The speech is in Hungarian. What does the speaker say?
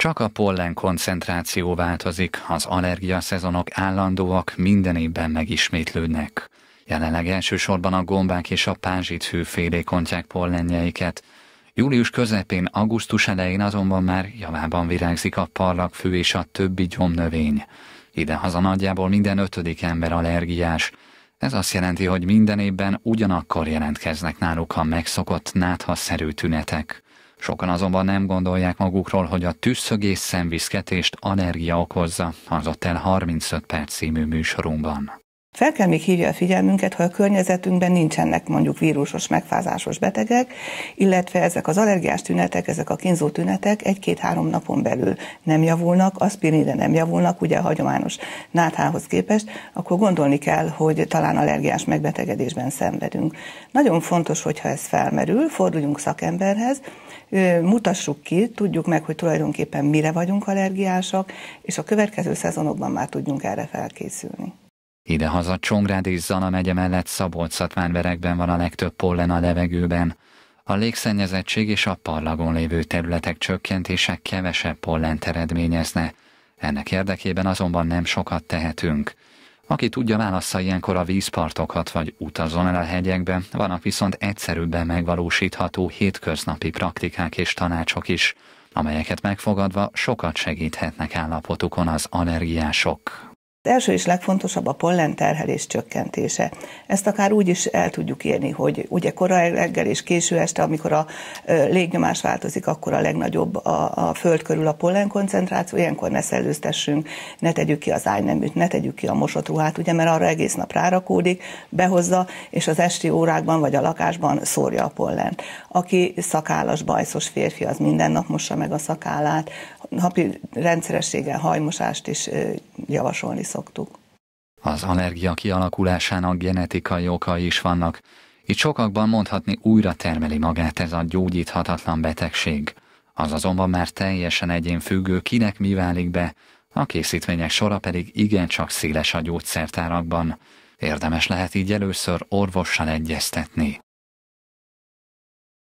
Csak a pollen koncentráció változik, az allergia szezonok állandóak, minden évben megismétlődnek. Jelenleg elsősorban a gombák és a pázsit pázsitfűfélék ontják pollenjeiket. Július közepén, augusztus elején azonban már javában virágzik a parlagfű és a többi gyomnövény. Idehaza nagyjából minden ötödik ember allergiás. Ez azt jelenti, hogy minden évben ugyanakkor jelentkeznek náluk a megszokott szerű tünetek. Sokan azonban nem gondolják magukról, hogy a tüsszögés szemviszketést energia okozza az Hotel 35 perc című műsorunkban. Fel kell még hívja a figyelmünket, ha a környezetünkben nincsenek mondjuk vírusos, megfázásos betegek, illetve ezek az allergiás tünetek, ezek a kínzó tünetek egy-két-három napon belül nem javulnak, aspirinre nem javulnak, ugye a hagyományos náthához képest, akkor gondolni kell, hogy talán allergiás megbetegedésben szenvedünk. Nagyon fontos, hogyha ez felmerül, forduljunk szakemberhez, mutassuk ki, tudjuk meg, hogy tulajdonképpen mire vagyunk allergiásak, és a következő szezonokban már tudjunk erre felkészülni. Idehaza Csongrád és Zala megye mellett Szabolcs-Szatvánverekben van a legtöbb pollen a levegőben. A légszennyezettség és a parlagon lévő területek csökkentése kevesebb pollent eredményezne. Ennek érdekében azonban nem sokat tehetünk. Aki tudja, válassza ilyenkor a vízpartokat, vagy utazon el a hegyekbe, vannak viszont egyszerűbben megvalósítható hétköznapi praktikák és tanácsok is, amelyeket megfogadva sokat segíthetnek állapotukon az allergiások. Első és legfontosabb a pollen terhelés csökkentése. Ezt akár úgy is el tudjuk érni, hogy ugye korai reggel és késő este, amikor a légnyomás változik, akkor a legnagyobb a, a föld körül a pollen koncentráció, ilyenkor ne szellőztessünk, ne tegyük ki az ágyneműt, ne tegyük ki a mosott ruhát, ugye, mert arra egész nap rárakódik, behozza, és az esti órákban vagy a lakásban szórja a pollen. Aki szakállas, bajszos férfi, az minden nap mossa meg a szakállát, napi rendszerességgel hajmosást is javasolni szoktuk. Az allergia kialakulásának genetikai okai is vannak. Itt sokakban mondhatni újra termeli magát ez a gyógyíthatatlan betegség. Az azonban már teljesen egyén függő, kinek mi válik be, a készítmények sora pedig igencsak széles a gyógyszertárakban. Érdemes lehet így először orvossal egyeztetni.